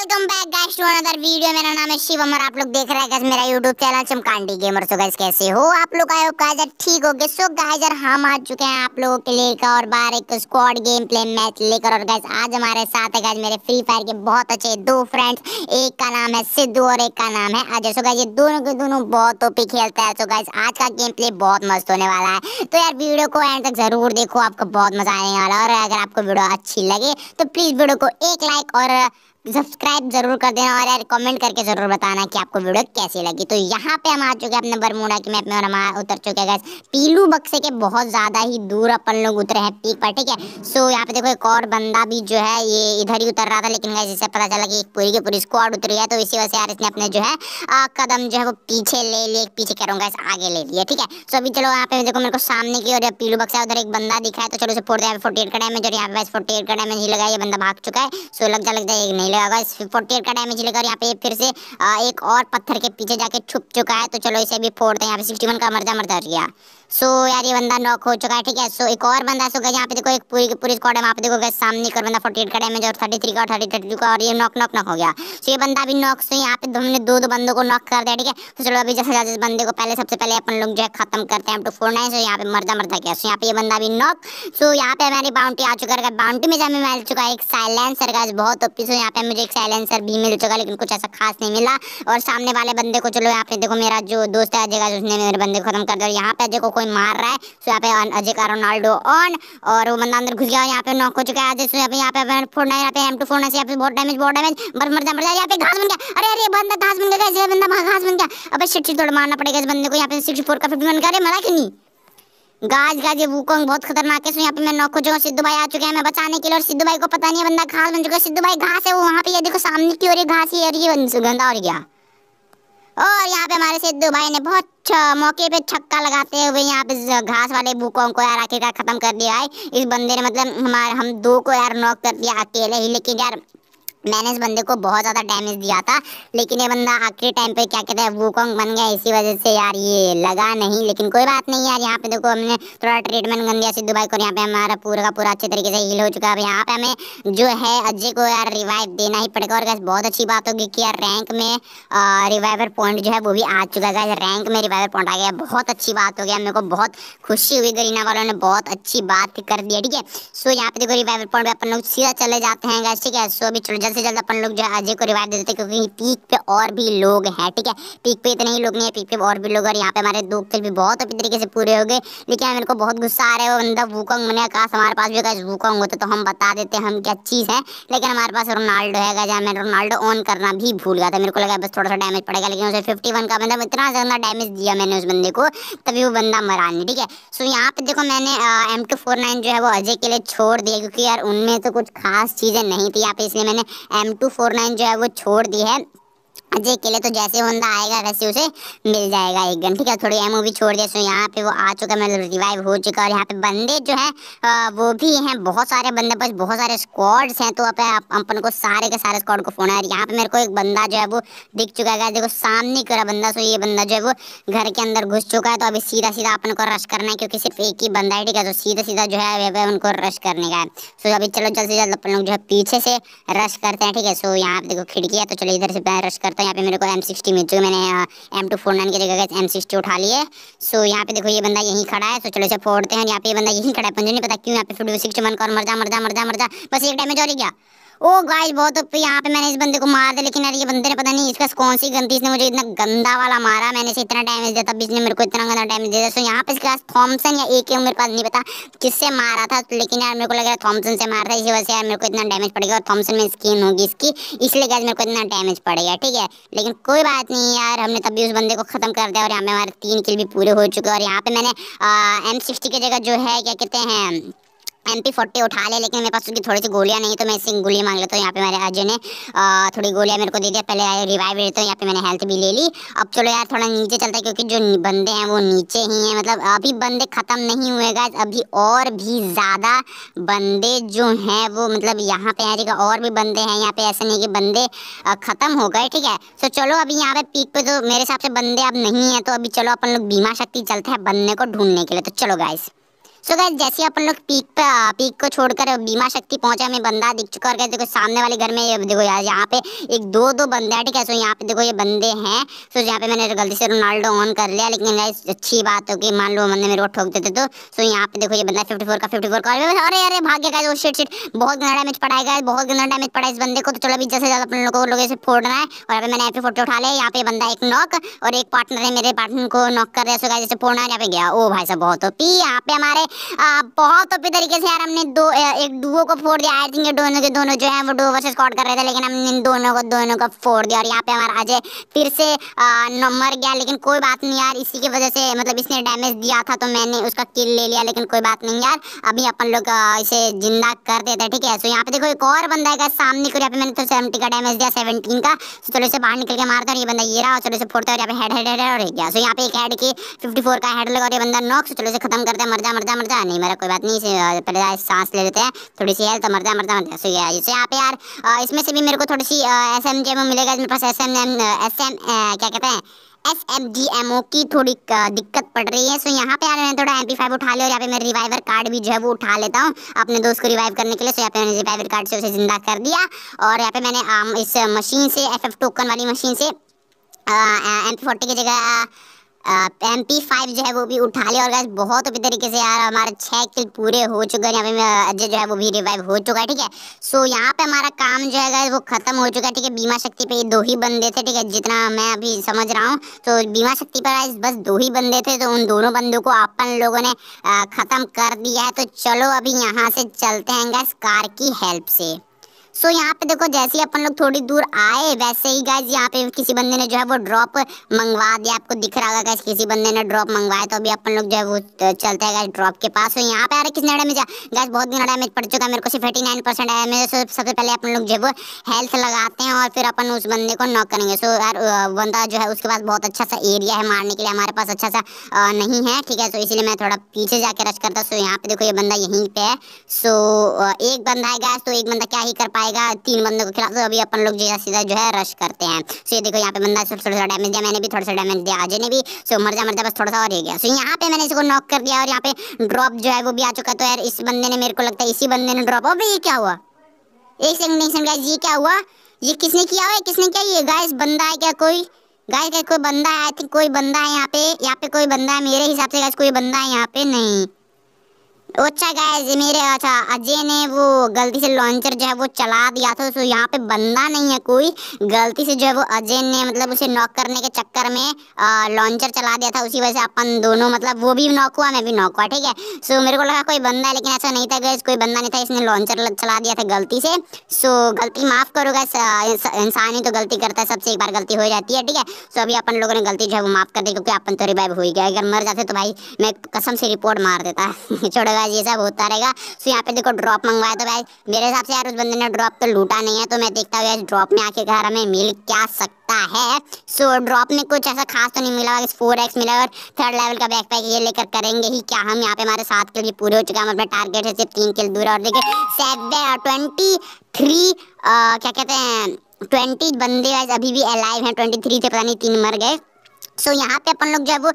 welcome back guys to another video मेरा नाम है शिवम और आप लोग देख रहे हैं गाइस मेरा YouTube channel Chamkandi gamer so guys कैसे हो आप लोग आए हो गाइस ठीक हो गए सो गाइस यार हम आ चुके हैं आप लोगों के लिए एक और बार एक स्क्वाड गेम प्ले मैच लेकर और गाइस आज हमारे साथ है गाइस मेरे फ्री फायर के बहुत अच्छे दो फ्रेंड्स एक का नाम है सिद्धू और एक का नाम है अजय सो गाइस ये दोनों के दोनों बहुत ओपी खेलते हैं सो गाइस आज का गेम प्ले बहुत मस्त होने वाला है तो यार वीडियो को एंड तक जरूर देखो आपको बहुत मजा आने वाला है और अगर आपको वीडियो अच्छी लगे तो प्लीज वीडियो को एक लाइक और सब्सक्राइब जरूर कर देना और यार कमेंट करके जरूर बताना कि आपको वीडियो कैसी लगी तो यहाँ पे हम आ चुके हैं अपने बरमूडा की मैप में और हम उतर चुके हैं पीलू बक्से के बहुत ज़्यादा ही दूर अपन लोग उतरे हैं पीक पर ठीक है सो यहाँ पे देखो एक और बंदा भी जो है ये इधर ही उतर रहा था लेकिन गैस इसे पता चला कि पूरी की पूरी स्क्वाड उतरी है तो इसी वजह से यार इसने अपने जो है कदम जो है वो पीछे ले लिए पीछे कह रहा आगे ले लिए ठीक है सो अभी चलो यहाँ पे देखो मेरे को सामने की और पीलू बक्सा उधर एक बंदा दिखा है तो चलो उसे फोड़ फोर्टी एट का डैमेज और यहाँ पे फोर्टी एट का डैमेज ही लगा ये बंदा भाग चुका है सो लग जा लग जाए नहीं नहीं लगेगा इस फोर्टी एट का डैमेज लेकर यहाँ पे फिर से एक और पत्थर के पीछे जाके छुप चुका है तो चलो इसे भी फोड़ते हैं यहाँ पे सिक्सटी वन का मर्जा मर्जा गया सो so, यार ये बंदा नॉक हो चुका है ठीक है सो so, एक और बंदा सो गया यहाँ पे देखो एक पूरी पूरी स्कॉड है वहाँ पे देखो गए सामने एक और बंदा 48 का डैमेज और थर्टी थ्री का थर्टी 32 का और ये नॉक नॉक नॉक हो गया सो so, ये बंदा भी नॉक से यहाँ पे हमने दो दो बंदों को नॉक कर दिया ठीक है तो चलो अभी जैसे जैसे बंदे को पहले सबसे पहले अपन लोग जो है खत्म करते हैं टू फोर नाइन सो यहाँ पे मरदा मरदा गया सो यहाँ पे ये बंदा भी नॉक सो यहाँ पे हमारी बाउंड्री आ चुका है बाउंड्री में जब मिल चुका है एक साइलेंसर का बहुत ओपी सो यहाँ पे मुझे एक साइलेंसर भी मिल चुका लेकिन कुछ ऐसा खास नहीं मिला और सामने वाले बंदे को चलो यहाँ पे देखो मेरा जो दोस्त है जगह उसने मेरे बंदे को खत्म कर दिया यहाँ पे देखो कोई मार रहा है सो तो यहाँ पे अजय का रोनाल्डो ऑन और वो बंदा अंदर घुस गया यहाँ पे नॉक हो चुका है अजय सो यहाँ पे यहाँ पे फोड़ना यहाँ पे एम टू फोड़ना यहाँ पे बहुत डैमेज बहुत डैमेज बस मर जा मर जाए यहाँ पे घास बन गया अरे अरे बंदा घास बन गया ये बंदा घास बन गया अब शिट थोड़ा मारना पड़ेगा इस बंदे को यहाँ पे सिक्सटी फोर का फिफ्टी बन कर मरा कि नहीं गाज गाज ये वूकोंग बहुत खतरनाक है सो यहाँ पे मैं नौ खोजूंगा सिद्धू भाई आ चुके हैं मैं बचाने के लिए और सिद्धू भाई को पता नहीं है बंदा घास बन चुका है सिद्धू भाई घास है वो वहाँ पे ये देखो सामने की ओर घास ही और ये गंदा और गया और यहाँ पे हमारे सिद्धू भाई ने बहुत मौके पे छक्का लगाते हुए यहाँ पे घास वाले बुकों को यार आखिरकार खत्म कर दिया है इस बंदे ने मतलब हमारे हम दो को यार नॉक कर दिया अकेले ही लेकिन यार मैंने इस बंदे को बहुत ज़्यादा डैमेज दिया था लेकिन ये बंदा आखिरी टाइम पे क्या है वो वूकोंग बन गया इसी वजह से यार ये लगा नहीं लेकिन कोई बात नहीं यार यहाँ पे देखो हमने थोड़ा ट्रीटमेंट गन दिया सिद्धू भाई को यहाँ पे हमारा पूरा का पूरा अच्छे तरीके से हील हो चुका है अब यहाँ पे हमें जो है अजय को यार रिवाइव देना ही पड़ेगा और गैस बहुत अच्छी बात होगी कि यार रैंक में रिवाइवर पॉइंट जो है वो भी आ चुका है रैंक में रिवाइवर पॉइंट आ गया बहुत अच्छी बात हो गया मेरे को बहुत खुशी हुई गरीना वालों ने बहुत अच्छी बात कर दिया ठीक है सो यहाँ पे देखो रिवाइवर पॉइंट अपन लोग सीधा चले जाते हैं गैस ठीक है सो अभी जल्द से जल्द अपन लोग जो है अजय को रिवाइव दे देते क्योंकि पीक पे और भी लोग हैं ठीक है पीक पे इतने ही लोग नहीं है पीक पे और भी लोग और यहाँ पे हमारे दो खेल भी बहुत अच्छी तरीके से पूरे हो गए लेकिन मेरे को बहुत गुस्सा आ रहा है वो बंदा वूकोंग मैंने कहा हमारे पास भी गाइज वूकोंग होता तो हम बता देते हम क्या चीज़ है लेकिन हमारे पास रोनाल्डो है जहाँ मैं रोनाल्डो ऑन करना भी भूल गया था मेरे को लगा बस थोड़ा सा डैमेज पड़ेगा लेकिन उसे फिफ्टी का मतलब इतना ज़्यादा डैमेज दिया मैंने उस बंदे को तभी वो बंदा मरा नहीं ठीक है सो यहाँ पे देखो मैंने एम टू फोर नाइन जो है वो अजय के लिए छोड़ दिया क्योंकि यार उनमें तो कुछ खास चीज़ें नहीं थी यहाँ पे इसलिए मैंने एम टू फोर नाइन जो है वो छोड़ दी है अजय के लिए तो जैसे बंदा आएगा वैसे उसे मिल जाएगा एक गन ठीक है थोड़ी एमओ भी छोड़ दिया सो यहाँ पे वो आ चुका मतलब रिवाइव हो चुका और यहाँ पे बंदे जो है वो भी हैं बहुत सारे बंदे पास बहुत सारे स्क्वाड्स हैं तो अपने अपन को सारे के सारे स्क्वाड को फोन है यहाँ पे मेरे को एक बंदा जो है वो दिख चुका है देखो सामने करा बंदा सो ये बंदा जो है वो घर के अंदर घुस चुका है तो अभी सीधा सीधा अपन को रश करना है क्योंकि सिर्फ एक ही बंदा है ठीक है तो सीधा सीधा जो है वह उनको रश करने का है सो अभी चलो जल्द से जल्द अपन लोग जो है पीछे से रश करते हैं ठीक है सो यहाँ पे देखो खिड़की है तो चलो इधर से रश करते तो यहाँ पे मेरे को एम सिक्सटी मिल चुकी मैंने एम टू फोर नाइन की जगह एम सिक्सटी उठा ली है सो यहाँ पे देखो ये बंदा यहीं खड़ा है तो चलो इसे फोड़ते हैं यहाँ पे ये बंदा यहीं खड़ा है मुझे नहीं पता क्यों यहाँ पे फिफ्टी सिक्स वन का मर जा मर जा मर जा मर जा बस एक डैमेज और ही गया ओ गाइस बहुत तो यहाँ पे मैंने इस बंदे को मार दिया लेकिन यार ये बंदे ने पता नहीं इसका कौन सी गंदी इसने मुझे इतना गंदा वाला मारा मैंने इसे इतना डैमेज दिया तब इसने मेरे को इतना गंदा डैमेज दिया सो यहाँ पे इसके पास थॉमसन या एके मेरे पास नहीं पता किससे मारा था लेकिन यार मेरे को लग रहा है थॉमसन से मारा था इसी वजह से यार मेरे को इतना डैमेज पड़ेगा और थॉमसन में स्किन होगी इसकी इसलिए गैस मेरे को इतना डैमेज पड़ेगा ठीक है लेकिन कोई बात नहीं यार हमने तभी उस बंदे को खत्म कर दिया और यहाँ पे हमारे तीन किल भी पूरे हो चुके और यहाँ पे मैंने एम सिक्सटी की जगह जो है क्या कहते हैं एम पी फोर्टी उठा ले लेकिन मेरे पास उसकी थोड़ी सी गोलियाँ नहीं तो मैं इससे गोली मांग लेता हूँ यहाँ पे मेरे अजय ने थोड़ी गोलियाँ मेरे को दे दिया पहले रिवाइव लेता हूँ यहाँ पे मैंने हेल्थ भी ले ली अब चलो यार थोड़ा नीचे चलता है क्योंकि जो बंदे हैं वो नीचे ही हैं मतलब अभी बंदे ख़त्म नहीं हुए गाइज अभी और भी ज़्यादा बंदे जो हैं वो मतलब यहाँ पे हैं है और भी बंदे हैं यहाँ पे ऐसे नहीं कि बंदे ख़त्म हो गए ठीक है सो चलो अभी यहाँ पे पीक पे तो मेरे हिसाब से बंदे अब नहीं है तो अभी चलो अपन लोग बीमा शक्ति चलते हैं बंदे को ढूंढने के लिए तो चलो गाइज़ सो गैस जैसे अपन लोग पीक पे पीक को छोड़कर बीमा शक्ति पहुंचे हमें बंदा दिख चुका और गैस देखो सामने वाले घर में ये देखो यार यहाँ पे एक दो दो बंदे हैं ठीक है सो यहाँ पे देखो ये बंदे हैं सो यहाँ पे मैंने गलती से रोनाल्डो ऑन कर लिया लेकिन अच्छी बात हो गई मान लो बंदे मेरे को ठोक देते तो सो यहाँ पे देखो ये बंदा फिफ्टी फोर का फिफ्टी फोर का अरे अरे, भाग्य का शेट शेट बहुत गंदा डैमेज पड़ा है बहुत गंदा डैमेज पड़ा इस बंदे को तो चलो अभी जैसे ज्यादा अपन लोगों को लोगों से फोड़ना है और अभी मैंने यहाँ पे फोटो उठा लिया यहाँ पे बंदा एक नॉक और एक पार्टनर है मेरे पार्टनर को नॉक कर रहे हैं सो गैस जैसे फोड़ना है यहाँ पे गया ओ भाई साहब बहुत ओपी यहाँ पे हमारे बहुत ओपी तो तरीके से यार हमने दो एक डुओ को फोड़ दिया आई थिंक ये दोनों के दोनों जो है वो डुओ वर्सेस स्कॉट कर रहे थे लेकिन हमने इन दोनों को दोनों को फोड़ दिया और यहाँ पे हमारा अजय फिर से मर गया लेकिन कोई बात नहीं यार इसी की वजह से मतलब इसने डैमेज दिया था तो मैंने उसका किल ले लिया लेकिन कोई बात नहीं यार अभी अपन लोग इसे जिंदा कर देते हैं ठीक है सो यहाँ पे देखो एक और बंदा है सामने को यहाँ पे मैंने तो सेवेंटी का डैमेज दिया सेवेंटीन का सो चलो इसे बाहर निकल के मारता और ये बंदा ये रहा और चलो इसे फोड़ता है और यहाँ पे हेड हेड हेड और गया सो यहाँ पे एक हेड की फिफ्टी का हेड लगा और ये बंदा नॉक चलो इसे खत्म करते हैं मर जा मर जा मर नहीं मेरा कोई बात नहीं पहले सांस ले लेते हैं थोड़ी सी हेल्थ तो मरता मरता मर सो गया जैसे यहाँ पे यार इसमें से भी मेरे को थोड़ी सी एस एम जे में मिलेगा मेरे पास S M M S M क्या कहते हैं S M G M O की थोड़ी दिक्कत पड़ रही है सो यहाँ पे यार मैंने थोड़ा एम पी फाइव उठा लिया और यहाँ पे मैं रिवाइवर कार्ड भी जो है वो उठा लेता हूँ अपने दोस्त को रिवाइव करने के लिए सो यहाँ पे मैंने रिवाइवर कार्ड से उसे जिंदा कर दिया और यहाँ पे मैंने इस मशीन से एफ एफ टोकन वाली मशीन से एम पी फोर्टी की जगह एम पी फाइव जो है वो भी उठा लिया और गैस बहुत अभी तरीके से यार हमारे छः किल पूरे हो चुके हैं यहाँ अजय जो है वो भी रिवाइव हो चुका है ठीक है सो यहाँ पे हमारा काम जो है वो खत्म हो चुका है ठीक है बीमा शक्ति पे ये दो ही बंदे थे ठीक है जितना मैं अभी समझ रहा हूँ तो बीमा शक्ति पर गैस बस दो ही बंदे थे तो उन दोनों बंदों को अपन लोगों ने ख़त्म कर दिया है तो चलो अभी यहाँ से चलते हैं गैस कार की हेल्प से सो so, यहाँ पे देखो जैसे ही अपन लोग थोड़ी दूर आए वैसे ही गाइज यहाँ पे किसी बंदे ने जो है वो ड्रॉप मंगवा दिया आपको दिख रहा होगा गाइज किसी बंदे ने ड्रॉप मंगवाया तो अभी अपन लोग जो है वो चलते हैं गाइज ड्रॉप के पास तो यहाँ पे आ रहे किसने डैमेज गाइज बहुत दिन डैमेज पड़ चुका है मेरे को सिर्फ eighty nine percent damage so सबसे पहले अपन लोग जो है वो हेल्थ लगाते हैं और फिर अपन उस बंदे को नॉक करेंगे सो यार बंदा जो है उसके पास बहुत अच्छा सा एरिया है मारने के लिए हमारे पास अच्छा सा नहीं है ठीक है सो इसीलिए मैं थोड़ा पीछे जाके रश करता सो यहाँ पे देखो ये बंदा यहीं पे है सो एक बंदा है गैस तो एक बंदा क्या ही कर पाएगा जाएगा तीन बंदों को खिला तो अभी अपन लोग जो सीधा जो है रश करते हैं सो ये देखो यहाँ पे बंदा थोड़ा सा डैमेज दिया मैंने भी थोड़ा सा डैमेज दिया आज ने भी सो मर जा मर जा बस थोड़ा सा और ये गया सो यहाँ पे मैंने इसको नॉक कर दिया और यहाँ पे ड्रॉप जो है वो भी आ चुका तो यार इस बंदे ने मेरे को लगता है इसी बंदे ने ड्रॉप अभी ये क्या हुआ एक सेकंड एक सेकंड ये क्या हुआ ये किसने किया हुआ किसने किया ये गाइस बंदा है क्या कोई गाइस क्या कोई बंदा है आई थिंक कोई बंदा है यहाँ पे यहाँ पे कोई बंदा है मेरे हिसाब से गाइस कोई बंदा है यहाँ पे नहीं अच्छा गाइस मेरे अच्छा अजय ने वो गलती से लॉन्चर जो है वो चला दिया था तो यहाँ पे बंदा नहीं है कोई गलती से जो है वो अजय ने मतलब उसे नॉक करने के चक्कर में लॉन्चर चला दिया था उसी वजह से अपन दोनों मतलब वो भी नॉक हुआ मैं भी नॉक हुआ ठीक है सो मेरे को लगा कोई बंदा है लेकिन ऐसा नहीं था गैस कोई बंदा नहीं था इसने लॉन्चर चला दिया था गलती से सो गलती माफ़ करो गैस इंसान ही तो गलती करता है सबसे एक बार गलती हो जाती है ठीक है सो अभी अपन लोगों ने गलती जो है वो माफ़ कर दी क्योंकि अपन तो रिवाइव हो ही गया अगर मर जाते तो भाई मैं कसम से रिपोर्ट मार देता छोड़ेगा गाइस ये सब होता रहेगा सो यहाँ पे देखो ड्रॉप मंगवाया तो भाई मेरे हिसाब से यार उस बंदे ने ड्रॉप तो लूटा नहीं है तो मैं देखता हूँ ड्रॉप में आके घर हमें मिल क्या सकता है सो so, ड्रॉप में कुछ ऐसा खास तो नहीं मिला होगा फोर एक्स मिला और थर्ड लेवल का बैक पैक ये लेकर करेंगे ही क्या हम यहाँ पे हमारे सात किल भी पूरे हो चुका है अपना टारगेट है सिर्फ तीन किल दूर और देखिए सेवे ट्वेंटी थ्री क्या कहते हैं ट्वेंटी बंदे वाइज अभी भी अलाइव हैं ट्वेंटी थ्री थे पता नहीं तीन मर गए सो यहाँ पे अपन लोग जो है वो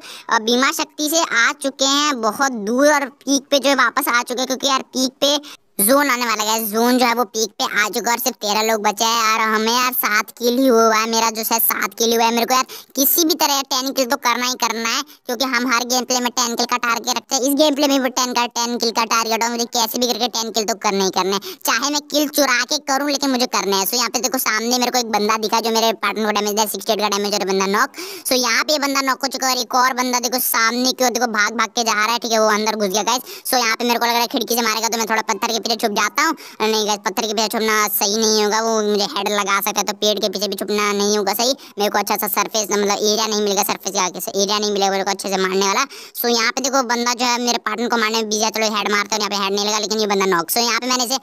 बीमा शक्ति से आ चुके हैं बहुत दूर और पीक पे जो है वापस आ चुके हैं क्योंकि यार पीक पे जोन आने वाला है जोन जो है वो पीक पे आ चुका और सिर्फ तेरह लोग बचे हैं और हमें यार सात किल ही हुआ है मेरा जो है सात किल हुआ है मेरे को यार किसी भी तरह टेन किल तो करना ही करना है क्योंकि हम हर गेम प्ले में टेन किल का टारगेट रखते हैं इस गेम प्ले में भी टेन का टेन किल का टारगेट और मुझे कैसे भी करके टेन किल तो करना ही करना है चाहे मैं किल चुरा के करूँ लेकिन मुझे करना है सो यहाँ पे देखो सामने मेरे को एक बंदा दिखा जो मेरे पार्टनर को डैमेज दिया सिक्सटी एट का डैमेज हो बंदा नॉक सो यहाँ पे बंदा नॉक हो चुका है एक और बंदा देखो सामने की ओर देखो भाग भाग के जा रहा है ठीक है वो अंदर घुस गया गाइस सो यहाँ पे मेरे को लग रहा है खिड़की से मारेगा तो मैं थोड़ा पत्थर के पीछे छुप जाता हूँ नहीं गैस पत्थर के पीछे छुपना सही नहीं होगा वो मुझे हेड लगा सकता है तो पेड़ के पीछे भी छुपना नहीं होगा सही मेरे को अच्छा सा सरफेस मतलब एरिया नहीं मिलेगा सरफेस आगे से एरिया नहीं मिलेगा मेरे को अच्छे से मारने वाला सो यहाँ पे देखो बंदा जो है मेरे पार्टनर को मारने में बीजा चलो हेड मारते हूँ यहाँ पे हेड नहीं लगा लेकिन ये बंदा नॉक सो यहाँ पे मैंने इसे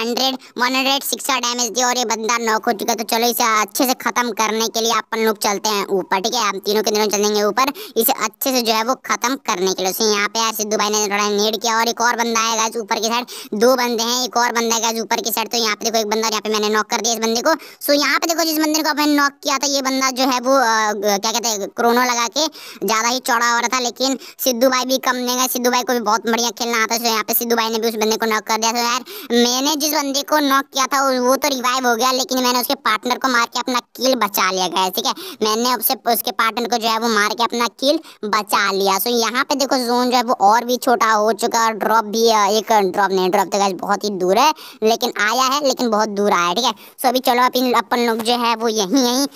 हंड्रेड वन हंड्रेड सिक्स का डैमेज दिया और ये बंदा नॉक हो चुका तो चलो इसे अच्छे से खत्म करने के लिए अपन लोग चलते हैं ऊपर ठीक है हम तीनों के दिनों चलेंगे ऊपर इसे अच्छे से जो है वो खत्म करने के लिए यहाँ पे यार सिद्धू भाई ने थोड़ा नेड किया और एक और बंदा आएगा ऊपर की साइड दो बंदे हैं एक और बंदा है ऊपर की साइड तो यहाँ पे देखो एक बंदा यहाँ पे मैंने नॉक कर दिया इस बंदे को सो यहाँ पे देखो जिस बंदे को मैंने नॉक किया था ये बंदा जो है वो क्या कहते हैं क्रोनो लगा के ज़्यादा ही चौड़ा हो रहा था लेकिन सिद्धू भाई भी कम नहीं गए सिद्धू भाई को भी बहुत बढ़िया खेलना आता है यहाँ पे सिद्धू भाई ने भी उस बंदे को नॉक कर दिया था यार मैंने जिस बंदे को नॉक किया था वो तो रिवाइव हो गया लेकिन मैंने उसके पार्टनर को मार के अपना किल बचा लिया गया ठीक है मैंने उससे उसके पार्टनर को जो है वो मार के अपना किल बचा लिया सो यहाँ पे देखो जोन जो है वो और भी छोटा हो चुका और ड्रॉप भी एक ड्रॉप नहीं ड्रॉप तो सूरज बहुत ही दूर है लेकिन आया है लेकिन बहुत दूर आया ठीक है सो अभी चलो अपन अपन लोग जो है वो यहीं यहीं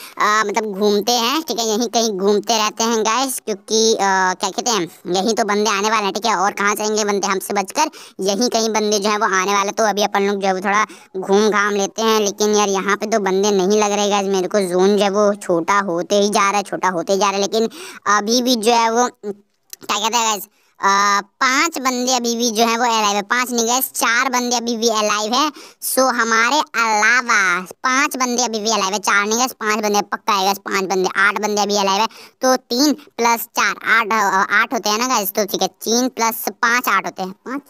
मतलब घूमते हैं ठीक है यहीं कहीं घूमते रहते हैं गाइस क्योंकि क्या कहते हैं यहीं तो बंदे आने वाले हैं ठीक है और कहाँ जाएंगे बंदे हमसे बचकर यहीं कहीं बंदे जो है वो आने वाले तो अभी अपन लोग जो है वो थोड़ा घूम घाम लेते हैं लेकिन यार यहाँ पर तो बंदे नहीं लग रहे गाइस मेरे को जोन जो है वो छोटा होते ही जा रहा है छोटा होते ही जा रहा है लेकिन अभी भी जो है वो क्या कहते हैं गाइस पांच बंदे अभी भी जो है वो अलाइव है पांच नहीं गए चार बंदे अभी भी अलाइव है सो हमारे अलावा पांच बंदे अभी भी अलाइव है चार नहीं गए पांच बंदे पक्का आएगा पांच बंदे आठ बंदे अभी अलाइव है तो तीन प्लस चार आठ आठ होते हैं ना गए तो ठीक है तीन प्लस पाँच आठ होते हैं पाँच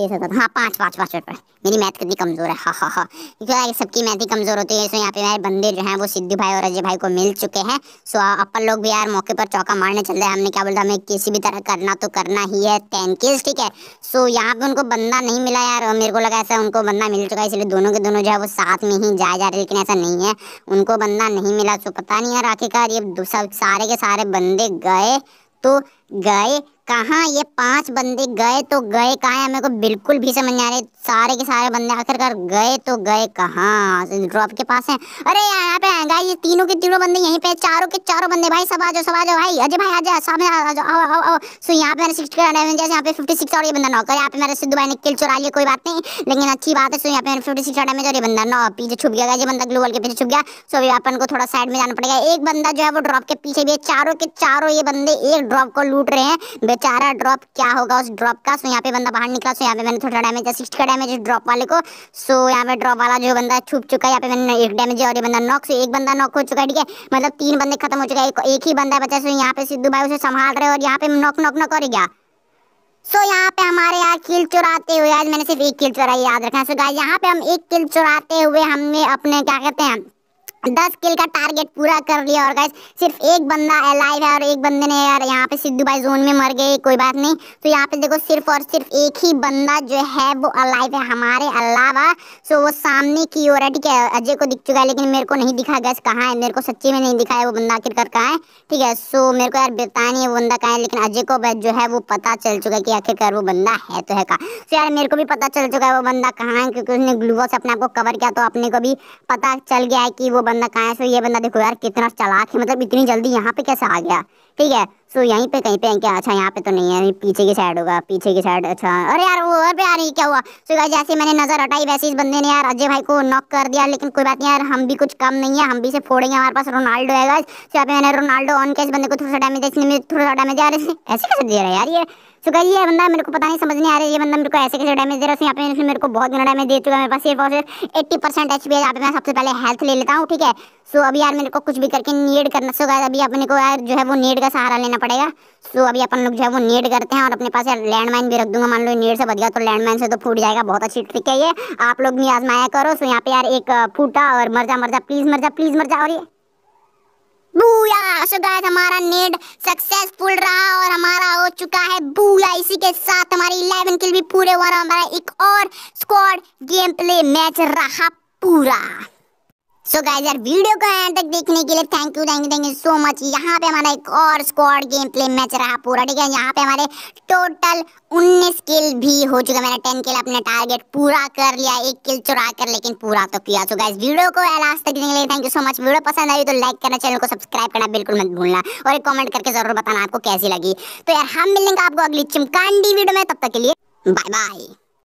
छः सात हाँ पाँच पाँच पाँच रुपये मेरी मैथ कितनी कमज़ोर है हाँ हाँ हाँ क्योंकि सबकी मैथ ही कमज़ोर होती है सो यहाँ पे मेरे बंदे जो हैं वो सिद्धू भाई और अजय भाई को मिल चुके हैं सो अपन लोग भी यार मौके पर चौका मारने चल रहे हैं हमने क्या बोलता हमें किसी भी तरह करना तो करना ही है टेन किल्स ठीक है सो यहाँ पे उनको बंदा नहीं मिला यार और मेरे को लगा ऐसा उनको बंदा मिल चुका है इसलिए दोनों के दोनों जो है वो साथ में ही जाए जा रहे लेकिन ऐसा नहीं है उनको बंदा नहीं मिला सो पता नहीं यार आखिरकार ये सारे के सारे बंदे गए तो गए कहाँ ये पांच बंदे गए तो गए कहाँ मेरे को बिल्कुल भी समझ नहीं आ रही सारे के सारे बंदे आखिरकार गए तो गए कहाँ ड्रॉप के पास हैं अरे यहाँ पे हैं गाइस ये तीनों के तीनों बंदे यहीं पे चारों के चारों बंदे भाई सब आ जाओ सब आ जाओ भाई अजय भाई आ जाओ सामने आ जाओ आओ आओ आओ सो यहाँ पे मैंने सिक्स का एडवेंचर्स यहाँ पे फिफ्टी सिक्स और ये बंदा नौकर यहाँ पे मेरे सिद्धू भाई ने किल चुरा लिया कोई बात नहीं लेकिन अच्छी बात है सो यहाँ पे मैंने फिफ्टी सिक्स डैमेज और ये बंदा नौ पीछे छुप गया ये बंदा ग्लोबल के पीछे छुप गया सो अभी अपन को थोड़ा साइड में जाना पड़ेगा एक बंदा जो है वो ड्रॉप के पीछे भी है चारों के चारों ये बंदे एक ड्रॉप को लूट लूट रहे हैं बेचारा ड्रॉप क्या होगा उस ड्रॉप का सो यहाँ पे बंदा बाहर निकला सो यहाँ पे मैंने थोड़ा डैमेज असिस्ट का डैमेज ड्रॉप वाले को सो यहाँ पे ड्रॉप वाला जो बंदा छुप चुका है यहाँ पे मैंने एक डैमेज और ये बंदा नॉक सो एक बंदा नॉक हो चुका है ठीक है मतलब तीन बंदे खत्म हो चुका है एक ही बंदा बचा सो यहाँ पे सिद्धू भाई उसे संभाल रहे और यहाँ पे नॉक नॉक नॉक और गया सो so, यहाँ पे हमारे यहाँ किल चुराते हुए आज मैंने सिर्फ एक किल चुराई याद रखा है सो so, गाइस यहाँ पे हम एक किल चुराते हुए हमने अपने क्या कहते हैं दस किल का टारगेट पूरा कर लिया और गाइस सिर्फ एक बंदा अलाइव है और एक बंदे ने यार यहाँ पे सिद्धू भाई जोन में मर गए कोई बात नहीं तो यहाँ पे देखो सिर्फ और सिर्फ एक ही बंदा जो है वो अलाइव है हमारे अलावा सो वो सामने की ओर है ठीक है अजय को दिख चुका है लेकिन मेरे को नहीं दिखा गैस कहाँ है मेरे को सच्ची में नहीं दिखा है वो बंदा आखिर कर कहाँ है ठीक है सो मेरे को यार बताया नहीं है वो बंदा कहाँ है लेकिन अजय को जो है वो पता चल चुका है कि आखिरकार वो बंदा है तो है कहाँ सो यार मेरे को भी पता चल चुका है वो बंदा कहाँ है क्योंकि उसने ग्लूवॉल अपने आपको कवर किया तो अपने को भी पता चल गया है कि वो बंदा कहाँ है ये बंदा देखो यार कितना चलाक है मतलब इतनी जल्दी यहाँ पे कैसे आ गया ठीक है सो यहीं पे कहीं पे क्या अच्छा यहाँ पे तो नहीं है पीछे की साइड होगा पीछे की साइड अच्छा अरे यार वो और पे आ रही क्या हुआ सो गाइस जैसे मैंने नजर हटाई वैसे इस बंदे ने यार अजय भाई को नॉक कर दिया लेकिन कोई बात नहीं यार हम भी कुछ कम नहीं है हम भी से फोड़ेंगे हमारे पास रोनाल्डो है गाइस सो यहाँ पे मैंने रोनाल्डो ऑन किया इस बंदे को थोड़ा सा डैमेज इसने मुझे थोड़ा सा डैमेज ऐसे कैसे दे रहा है यार ये सो गाइस ये बंदा मेरे को पता नहीं समझ नहीं आ रहा है ये बंदा मेरे को ऐसे कैसे डैमेज दे रहा है यहाँ पे इसने मेरे को बहुत डैमेज दे चुका है मेरे पास सिर्फ और सिर्फ एट्टी परसेंट एच पी है यहाँ पे मैं सबसे पहले हेल्थ ले लेता हूँ ठीक है सो अभी यार मेरे को कुछ भी करके नीड करना सो गाइस अभी अपने को यार जो है वो नीड का सहारा लेना पड़ेगा सो अभी अपन लोग जो है वो नीड करते हैं और अपने पास लैंड माइन भी रख दूंगा मान लो नीड से बच गया तो लैंड माइन से तो फूट जाएगा बहुत अच्छी ट्रिक है ये आप लोग भी आजमाया करो सो यहाँ पे यार एक फूटा और मर जा मर जा प्लीज मर जा प्लीज मर जा और ये बूया सो हमारा नेड सक्सेसफुल रहा और हमारा हो चुका है बूया इसी के साथ हमारी 11 किल भी पूरे हुआ और हमारा एक और स्क्वाड गेम प्ले मैच रहा पूरा सो गाइस यार वीडियो को एंड तक देखने के लिए thank you thank you thank you so much यहाँ पे हमारा एक और स्क्वाड गेम प्ले मैच रहा पूरा ठीक है यहाँ पे हमारे टोटल 19 किल भी हो चुका मेरा 10 किल अपने टारगेट पूरा कर लिया एक किल चुरा कर लेकिन पूरा तो किया सो गाइस वीडियो को लास्ट तक देखने के लिए thank you so much video पसंद आई तो लाइक करना चैनल को सब्सक्राइब करना बिल्कुल मत भूलना और एक कॉमेंट करके जरूर बताना आपको कैसी लगी तो यार हम मिलेंगे आपको अगली चिमकांडी वीडियो में तब तक के लिए बाय बाय